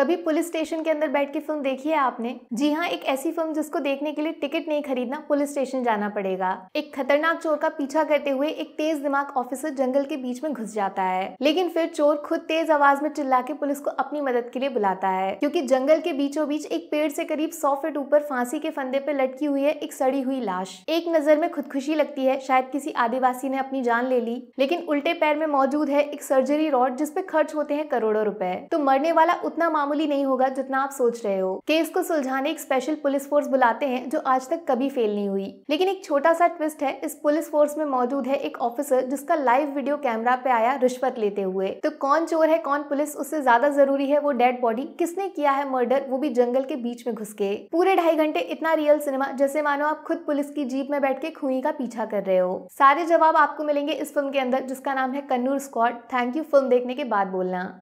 कभी police station के अंदर बैठ के फिल्म देखी है आपने जी हाँ एक ऐसी फिल्म जिसको देखने के लिए टिकट नहीं खरीदना पुलिस स्टेशन जाना पड़ेगा एक खतरनाक चोर का पीछा करते हुए एक तेज दिमाग ऑफिसर जंगल के बीच में घुस जाता है लेकिन फिर चोर खुद तेज आवाज में चिल्ला के पुलिस को अपनी मदद के लिए बुलाता है क्यूँकी जंगल के बीचों बीच एक पेड़ से करीब सौ फीट ऊपर फांसी के फंदे पर लटकी हुई है एक सड़ी हुई लाश एक नजर में खुदकुशी लगती है शायद किसी आदिवासी ने अपनी जान ले ली लेकिन उल्टे पैर में मौजूद है एक सर्जरी रॉड जिसपे खर्च होते हैं करोड़ों रुपए तो मरने वाला उतना मामला मामूली नहीं होगा जितना आप सोच रहे हो केस को सुलझाने एक स्पेशल पुलिस फोर्स बुलाते हैं जो आज तक कभी फेल नहीं हुई लेकिन एक छोटा सा ट्विस्ट है इस पुलिस फोर्स में मौजूद है एक ऑफिसर जिसका लाइव वीडियो कैमरा पे आया रिश्वत लेते हुए तो कौन चोर है कौन पुलिस उससे ज्यादा जरूरी है वो डेड बॉडी किसने किया है मर्डर वो भी जंगल के बीच में घुस के पूरे ढाई घंटे इतना रियल सिनेमा जैसे मानो आप खुद पुलिस की जीप में बैठ के खुई का पीछा कर रहे हो सारे जवाब आपको मिलेंगे इस फिल्म के अंदर जिसका नाम है Kannur squad thank you film देखने के बाद बोलना